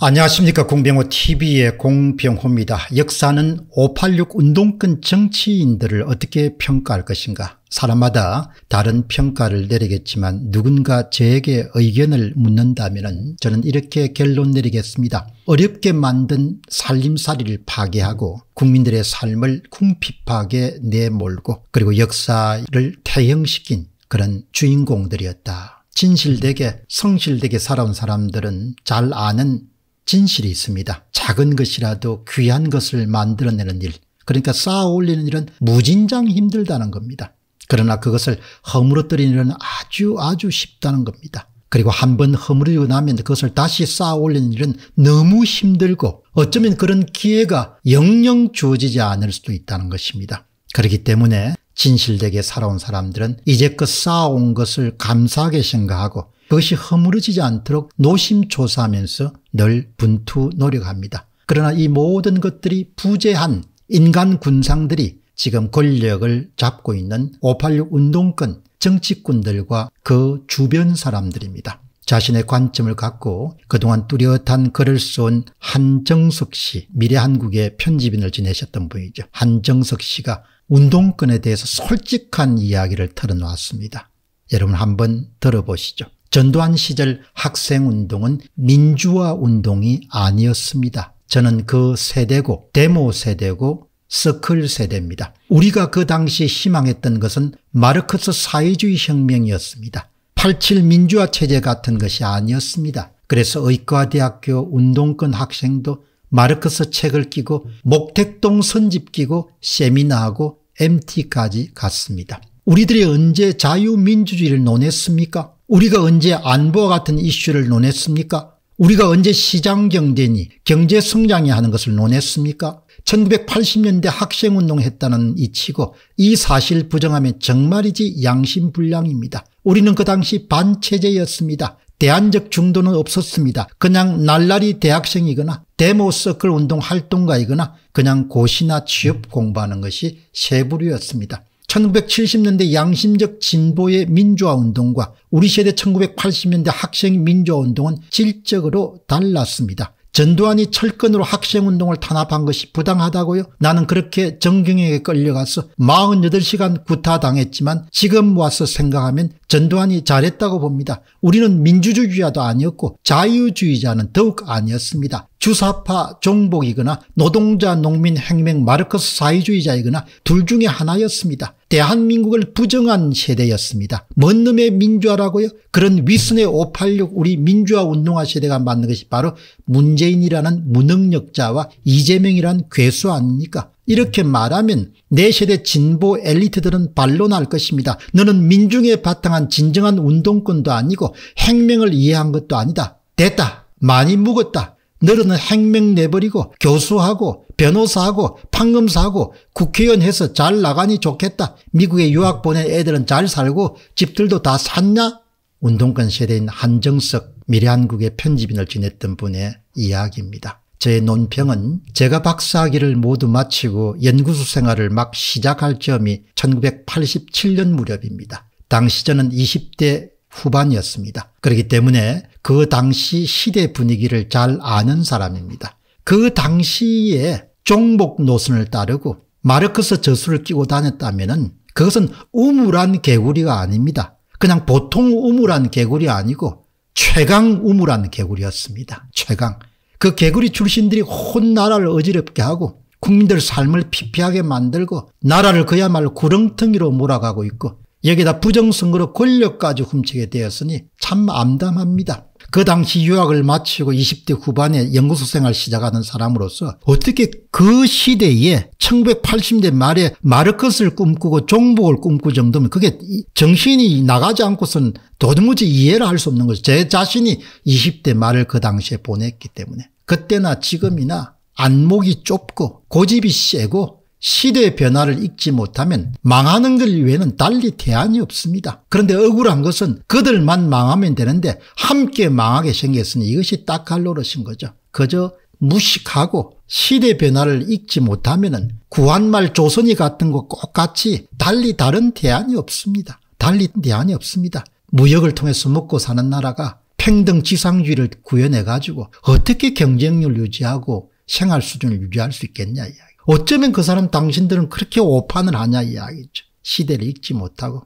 안녕하십니까 공병호TV의 공병호입니다. 역사는 586 운동권 정치인들을 어떻게 평가할 것인가 사람마다 다른 평가를 내리겠지만 누군가 저에게 의견을 묻는다면 저는 이렇게 결론 내리겠습니다. 어렵게 만든 살림살이를 파괴하고 국민들의 삶을 궁핍하게 내몰고 그리고 역사를 태형시킨 그런 주인공들이었다. 진실되게 성실되게 살아온 사람들은 잘 아는 진실이 있습니다. 작은 것이라도 귀한 것을 만들어내는 일 그러니까 쌓아 올리는 일은 무진장 힘들다는 겁니다. 그러나 그것을 허물어뜨리는 일은 아주 아주 쉽다는 겁니다. 그리고 한번 허물리고 나면 그것을 다시 쌓아 올리는 일은 너무 힘들고 어쩌면 그런 기회가 영영 주어지지 않을 수도 있다는 것입니다. 그렇기 때문에 진실되게 살아온 사람들은 이제껏 그 쌓아온 것을 감사하게 생각하고 그것이 허물어지지 않도록 노심초사하면서 늘 분투 노력합니다. 그러나 이 모든 것들이 부재한 인간 군상들이 지금 권력을 잡고 있는 586 운동권 정치꾼들과 그 주변 사람들입니다. 자신의 관점을 갖고 그동안 뚜렷한 글을 쏜 한정석 씨, 미래한국의 편집인을 지내셨던 분이죠. 한정석 씨가 운동권에 대해서 솔직한 이야기를 털어놓았습니다. 여러분 한번 들어보시죠. 전두환 시절 학생운동은 민주화 운동이 아니었습니다. 저는 그 세대고 데모 세대고 서클 세대입니다. 우리가 그 당시 희망했던 것은 마르크스 사회주의 혁명이었습니다. 87 민주화 체제 같은 것이 아니었습니다. 그래서 의과대학교 운동권 학생도 마르크스 책을 끼고 목택동 선집 끼고 세미나하고 MT까지 갔습니다. 우리들이 언제 자유민주주의를 논했습니까? 우리가 언제 안보와 같은 이슈를 논했습니까? 우리가 언제 시장경제니 경제성장이 하는 것을 논했습니까? 1980년대 학생운동 했다는 이치고 이 사실 부정하면 정말이지 양심불량입니다. 우리는 그 당시 반체제였습니다. 대안적 중도는 없었습니다. 그냥 날라리 대학생이거나 데모서클 운동 활동가이거나 그냥 고시나 취업 공부하는 것이 세부류였습니다. 1970년대 양심적 진보의 민주화운동과 우리 세대 1980년대 학생 민주화운동은 질적으로 달랐습니다. 전두환이 철근으로 학생운동을 탄압한 것이 부당하다고요? 나는 그렇게 정경영에 끌려가서 48시간 구타당했지만 지금 와서 생각하면 전두환이 잘했다고 봅니다. 우리는 민주주의자도 아니었고 자유주의자는 더욱 아니었습니다. 주사파 종복이거나 노동자 농민 혁명 마르크스 사회주의자이거나 둘 중에 하나였습니다. 대한민국을 부정한 세대였습니다. 먼 놈의 민주화라고요? 그런 위선의 586 우리 민주화 운동화 세대가 만든 것이 바로 문재인이라는 무능력자와 이재명이란 괴수 아닙니까? 이렇게 말하면 내 세대 진보 엘리트들은 반론할 것입니다. 너는 민중에 바탕한 진정한 운동권도 아니고 행명을 이해한 것도 아니다. 됐다. 많이 묵었다. 너는 행명 내버리고 교수하고 변호사하고 판검사하고 국회의원 해서 잘 나가니 좋겠다. 미국에 유학 보낸 애들은 잘 살고 집들도 다 샀냐? 운동권 세대인 한정석 미래한국의 편집인을 지냈던 분의 이야기입니다. 제 논평은 제가 박사학위를 모두 마치고 연구소 생활을 막 시작할 점이 1987년 무렵입니다. 당시 저는 20대 후반이었습니다. 그렇기 때문에 그 당시 시대 분위기를 잘 아는 사람입니다. 그 당시에 종목 노선을 따르고 마르크스 저수를 끼고 다녔다면 그것은 우물한 개구리가 아닙니다. 그냥 보통 우물한 개구리 아니고 최강 우물한 개구리였습니다. 최강. 그 개구리 출신들이 혼 나라를 어지럽게 하고 국민들 삶을 피폐하게 만들고 나라를 그야말로 구렁텅이로 몰아가고 있고 여기다 부정선거로 권력까지 훔치게 되었으니 참 암담합니다. 그 당시 유학을 마치고 20대 후반에 연구소 생활 시작하는 사람으로서 어떻게 그 시대에 1980년 말에 마르크스를 꿈꾸고 종복을 꿈꾸 정도면 그게 정신이 나가지 않고선 도무지 이해를 할 수 없는 거죠. 제 자신이 20대 말을 그 당시에 보냈기 때문에 그때나 지금이나 안목이 좁고 고집이 세고 시대의 변화를 읽지 못하면 망하는 것 외에는 달리 대안이 없습니다. 그런데 억울한 것은 그들만 망하면 되는데 함께 망하게 생겼으니 이것이 딱할 노릇인 거죠. 그저 무식하고 시대 변화를 읽지 못하면 구한말 조선이 같은 것 똑같이 달리 다른 대안이 없습니다. 달리 대안이 없습니다. 무역을 통해서 먹고 사는 나라가 평등 지상주의를 구현해가지고 어떻게 경쟁률 유지하고 생활 수준을 유지할 수 있겠냐. 어쩌면 그 사람 당신들은 그렇게 오판을 하냐 이야기죠. 시대를 읽지 못하고.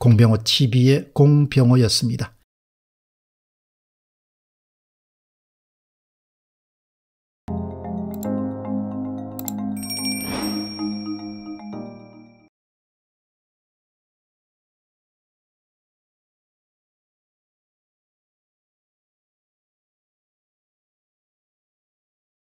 공병호 TV의 공병호였습니다.